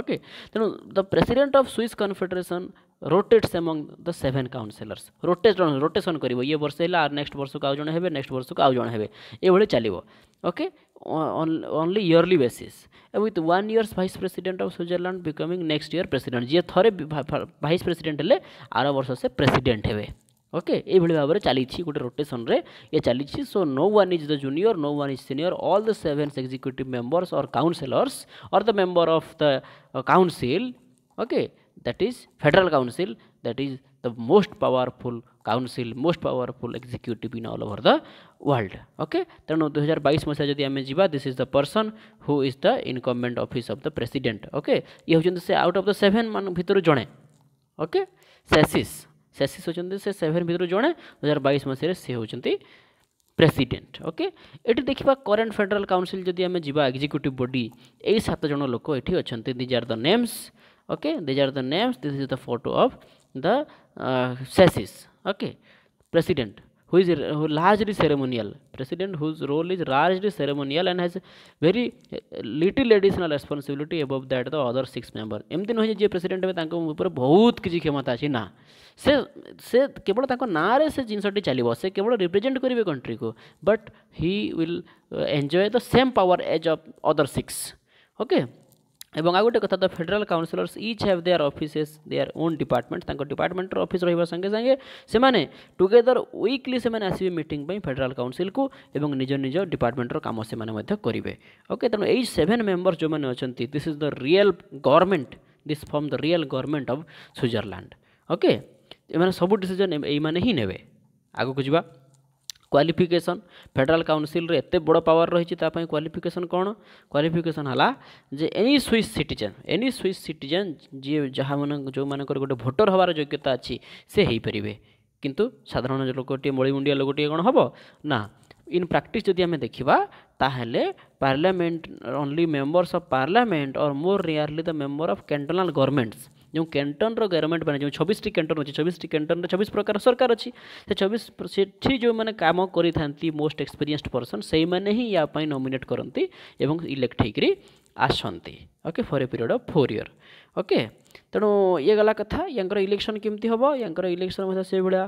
Speaker 1: okay ତେଣୁ the president of Swiss confederation rotates among the seven councillors rotate rotation कर ये वर्ष है नेक्स्ट वर्ष को आज जन हे नेक्स्ट वर्ष को आज जन ये चलो okay only yearly basis with one years vice president of Switzerland becoming next year president जी थे भाइस प्रेसिडेंट हेले आर वर्ष से प्रेसिडेंट हे ओके ये भाव में चली गोटे रोटेसन ये चली so no one is the junior no one is senior all the seven executive members और काउनसिलर्स और the member of the council okay that is Federal Council, that is the most powerful council, most powerful executive in all over the world. Okay, तेणु 2022 मसीहा जदि आम जीवा this is the person who is the incumbent office of the president okay ये होचंद से out of the seven मान भितर जणे ओके सेसिस सेसिस होचंद से सेवन भितर जणे 2022 मसीहा से होचंती ପ୍ରେସିଡେଣ୍ଟ ଓକେ ଏଠି ଦେଖିବା କରେଣ୍ଟ ଫେଡେରାଲ କାଉନସିଲ୍ ଯଦି ଆମେ ଯିବା ଏକ୍ଜିକ୍ୟୁଟିଭ୍ ବଡି ଏଇ ସାତ ଜଣ ଲୋକ ଏଠି ଅଛନ୍ତି these are okay these are the names this is the photo of the uh, sasis okay president who is who largely ceremonial president whose role is largely ceremonial and has very little additional responsibility above that the other six member एमती नुहे जे president हे तांको ऊपर बहुत किसी क्षमता अछि ना से से केवल तांको ना रे से जिनसटी चलिबो से केवल रिप्रेजेंट करिवे कंट्री को but he will enjoy the same power as of other six okay okay? এবং ଆଉ ଗୋଟେ କଥା ତ federal councillors each have their offices their own department ତାଙ୍କ ଡିପାର୍ଟମେଣ୍ଟର ଅଫିସ୍ ରହିବା ସଙ୍ଗେ ସଙ୍ଗେ ସେମାନେ ଟୁଗେଦର ୱିକ୍ଲି ସେମାନେ ଆସିବେ ମିଟିଂ ପାଇଁ ଫେଡେରାଲ କାଉନସିଲ୍କୁ ଏବଂ ନିଜ ନିଜ ଡିପାର୍ଟମେଣ୍ଟର କାମ ସେମାନେ ମଧ୍ୟ କରିବେ ଓକେ ତେଣୁ ଏଇ ସେଭେନ୍ ମେମ୍ବର୍ସ ଯେଉଁମାନେ ଅଛନ୍ତି this is the real government this from the real government of Switzerland okay ଏମାନେ ସବୁ ଡିସିଜନ୍ ଏଇମାନେ ହିଁ ନେବେ ଆଗକୁ ଯିବା क्वाफिकेसन फेडराल काउनसिल एत बड़ पावर रही क्वाफिकेसन कौन क्वाफिकेसन है जे any Swiss citizen any Swiss citizen जी जहाँ जो मानक गोटे भोटर हबार योग्यता अच्छी से हो पारे किंतु साधारण लोकटे मलिमुंडिया लोकटे कौन हम ना इन प्राक्ट जदि आम देखा ताहले parliament only members of parliament और more rarely the member of cantonal governments जो कैंटन गवर्नमेंट मैंने जो छब्बीसटी कैंटन अच्छी छब्बीसटी कैंटन छब्बीस प्रकार सरकार अच्छी से छब्बीस से जो मैंने कम करते मोस्ट एक्सपीरियंस्ड पर्सन से मैंने ही या नमिनेट करती और इलेक्ट होकर आसती okay for a period of four year okay ତେଣୁ ଇଏ ଗଲା କଥା ୟାଙ୍କର ଇଲେକ୍ସନ୍ କେମିତି ହେବ ୟାଙ୍କର ଇଲେକ୍ସନ୍ ମଧ୍ୟ ସେଇଭଳିଆ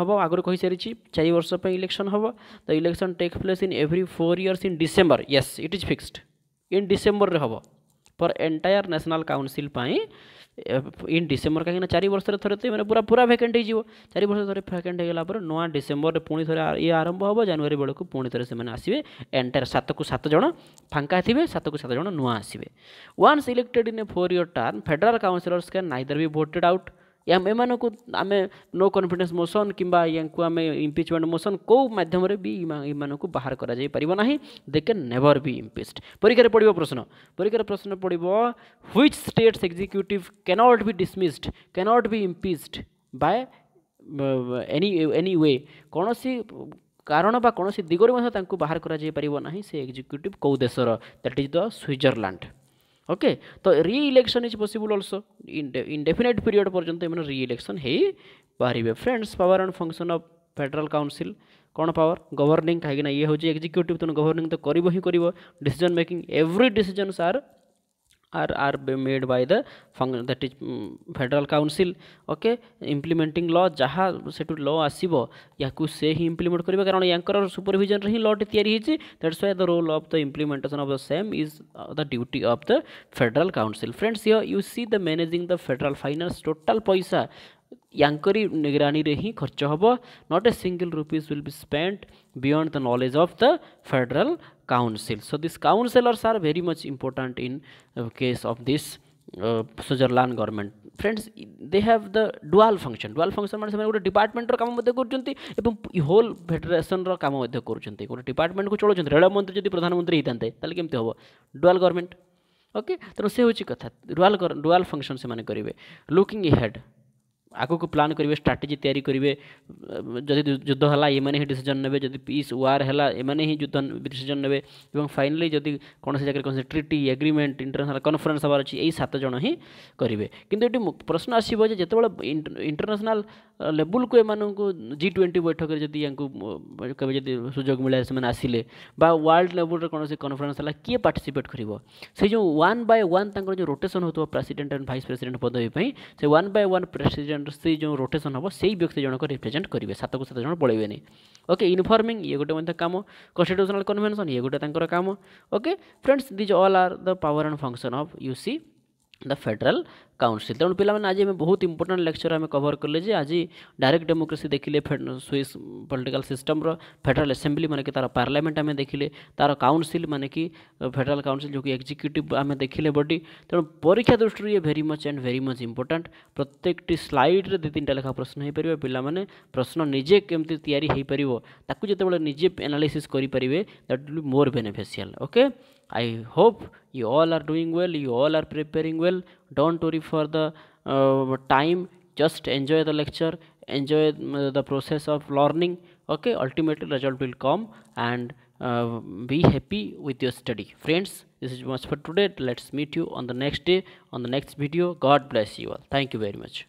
Speaker 1: ହେବ ଆଗରୁ କହିସାରିଛି ଚାରି ବର୍ଷ ପାଇଁ ଇଲେକ୍ସନ୍ ହେବ ତ election take place in every four years in December yes it is fixed in ଡିସେମ୍ବରରେ ହେବ ଫର୍ ଏଣ୍ଟାୟାର ନ୍ୟାସନାଲ୍ କାଉନସିଲ୍ ପାଇଁ ଇନ୍ ଡିସେମ୍ବର କାହିଁକିନା ଚାରି ବର୍ଷରେ ଥରେ ତ ମାନେ ପୁରା ପୁରା ଭ୍ୟାକେଣ୍ଟ ହେଇଯିବ ଚାରି ବର୍ଷ ଥରେ ଭ୍ୟାକେଣ୍ଟ ହେଇଗଲା ପରେ ନୂଆ ଡିସେମ୍ବରରେ ପୁଣି ଥରେ ଇଏ ଆରମ୍ଭ ହେବ ଜାନୁଆରୀ ବେଳକୁ ପୁଣି ଥରେ ସେମାନେ ଆସିବେ ଏଣ୍ଟାୟାର ସାତକୁ ସାତ ଜଣ ଫାଙ୍କା ଥିବେ ସାତକୁ ସାତ ଜଣ ନୂଆ ଆସିବେ once elected in a four year term federal councillors can neither be voted out या ଏମାନଙ୍କୁ ଆମେ ନୋ କନଫିଡେନ୍ସ ମୋସନ୍ କିମ୍ବା ୟାଙ୍କୁ ଆମେ ଇମ୍ପିଚମେଣ୍ଟ ମୋସନ୍ କେଉଁ ମାଧ୍ୟମରେ ବି ଏମାନଙ୍କୁ ବାହାର କରାଯାଇପାରିବ ନାହିଁ ଦେ କ୍ୟାନ୍ ନେଭର୍ ବି ଇମ୍ପିଚ୍ଡ ପରୀକ୍ଷାରେ ପଡ଼ିବ ପ୍ରଶ୍ନ ପରୀକ୍ଷାରେ ପ୍ରଶ୍ନ ପଡ଼ିବ which states executive cannot be dismissed cannot be impeached by any any way କୌଣସି କାରଣ ବା କୌଣସି ଦିଗରୁ ମଧ୍ୟ ତାଙ୍କୁ ବାହାର କରାଯାଇପାରିବ ନାହିଁ ସେ ଏକ୍ଜିକ୍ୟୁଟିଭ୍ କେଉଁ ଦେଶର that is the Switzerland okay तो reelection is possible also indefinite period पर्यटन एम रि इलेक्शन हो पारे friends power and function of federal council कौन पावर गवर्निंग कहीं ये हूँ एक्जिक्यूटिव तेनाली गवर्निंग तो, तो कर ही कर decision making every decision are are are made by the function that is federal council okay implementing law jaha setu law asibo yaku se hi implement kariba karon yankar supervision re hi law ti tiyari hichi that's why the role of the implementation of the same is uh, the duty of the federal council friends here you see the managing the federal finance total paisa यागरानी हिं खर्च हे not a single rupees will be spend beyond the knowledge of the federal council so this councillors are very much important in case of this Switzerland government friends they have the dual function dual function मैंने गोटे डिपार्टमेंटर काम कर whole federation Ram कर department को चलाउं रेलमंत्री जब प्रधानमंत्री होता है तेल केमती हम डुआल गवर्नमेंट ओके तेनाली कथ डुआल डुआल फंक्शन से करेंगे लुकिंग हेड ଆଗକୁ ପ୍ଲାନ୍ କରିବେ ଷ୍ଟ୍ରାଟେଜି ତିଆରି କରିବେ ଯଦି ଯୁଦ୍ଧ ହେଲା ଏମାନେ ହିଁ ଡିସିଜନ୍ ନେବେ ଯଦି ପିସ୍ ୱାର୍ ହେଲା ଏମାନେ ହିଁ ଯୁଦ୍ଧ ଡିସିଜନ୍ ନେବେ ଏବଂ ଫାଇନାଲି ଯଦି କୌଣସି ଜାଗାରେ କୌଣସି ଟ୍ରିଟି ଏଗ୍ରିମେଣ୍ଟ ଇଣ୍ଟରନ୍ୟାସନାଲ୍ କନଫରେନ୍ସ ହେବାର ଅଛି ଏଇ ସାତ ଜଣ ହିଁ କରିବେ କିନ୍ତୁ ଏଠି ପ୍ରଶ୍ନ ଆସିବ ଯେ ଯେତେବେଳେ ଇଣ୍ଟରନ୍ୟାସନାଲ୍ ଲେବୁଲ୍କୁ ଏମାନଙ୍କୁ ଜି ଟ୍ୱେଣ୍ଟି ବୈଠକରେ ଯଦି ୟାଙ୍କୁ କେବେ ଯଦି ସୁଯୋଗ ମିଳେ ସେମାନେ ଆସିଲେ ବା ୱାର୍ଲଡ ଲେବୁଲ୍ରେ କୌଣସି କନଫରେନ୍ସ ହେଲା କିଏ ପାର୍ଟିସିପେଟ୍ କରିବ ସେ ଯେଉଁ ୱାନ୍ ବାଏ ୱାନ୍ ତାଙ୍କର ଯେଉଁ ରୋଟେସନ୍ ହେଉଥିବ ପ୍ରେସିଡେଣ୍ଟ ଆଣ୍ଡ ଭାଇସ୍ ପ୍ରେସିଡେଣ୍ଟ ପଦବୀ ପାଇଁ ସେ ୱାନ୍ ବାଏ ୱାନ୍ ପ୍ରେସିଡେଣ୍ଟ ସେଇ ଯେଉଁ ରୋଟେସନ୍ ହେବ ସେଇ ବ୍ୟକ୍ତି ଜଣକ ରିପ୍ରେଜେଣ୍ଟ କରିବେ ସାତକୁ ସାତ ଜଣ ପଳେଇବେନି ଓକେ ଇନଫର୍ମିଂ ଇଏ ଗୋଟେ ମଧ୍ୟ କାମ କନଷ୍ଟିଟ୍ୟୁସନାଲ୍ କନଭେନସନ୍ ଇଏ ଗୋଟେ ତାଙ୍କର କାମ okay friends these all are the power and function of you see the federal council ତେଣୁ ପିଲାମାନେ ଆଜି ଆମେ ବହୁତ ଇମ୍ପୋର୍ଟାଣ୍ଟ ଲେକ୍ଚର୍ ଆମେ କଭର୍ କଲେ ଯେ ଆଜି ଡାଇରେକ୍ଟ ଡେମୋକ୍ରେସି ଦେଖିଲେ ସ୍ୱିସ୍ ପଲିଟିକାଲ୍ ସିଷ୍ଟମ୍ର ଫେଡେରାଲ୍ ଆସେମ୍ବ୍ଲି ମାନେ କି ତା'ର ପାର୍ଲାମେଣ୍ଟ ଆମେ ଦେଖିଲେ ତା'ର କାଉନସିଲ୍ ମାନେ କି ଫେଡେରାଲ୍ କାଉନସିଲ୍ ଯେଉଁକି ଏକ୍ଜିକ୍ୟୁଟିଭ୍ ଆମେ ଦେଖିଲେ ବଡ଼ି ତେଣୁ ପରୀକ୍ଷା ଦୃଷ୍ଟିରୁ ଇଏ very much and very much important ପ୍ରତ୍ୟେକଟି ସ୍ଲାଇଡ଼୍ରେ ଦୁଇ ତିନିଟା ଲେଖା ପ୍ରଶ୍ନ ହୋଇପାରିବ ପିଲାମାନେ ପ୍ରଶ୍ନ ନିଜେ କେମିତି ତିଆରି ହୋଇପାରିବ ତାକୁ ଯେତେବେଳେ ନିଜେ ଆନାଲିସିସ୍ କରିପାରିବେ that will be more beneficial okay I hope you all are doing well, you all are preparing well. Don't worry for the uh, time, just enjoy the lecture, enjoy uh, the process of learning. Okay, ultimately result will come and uh, be happy with your study. Friends, this is much for today. Let's meet you on the next day, on the next video. God bless you all. Thank you very much.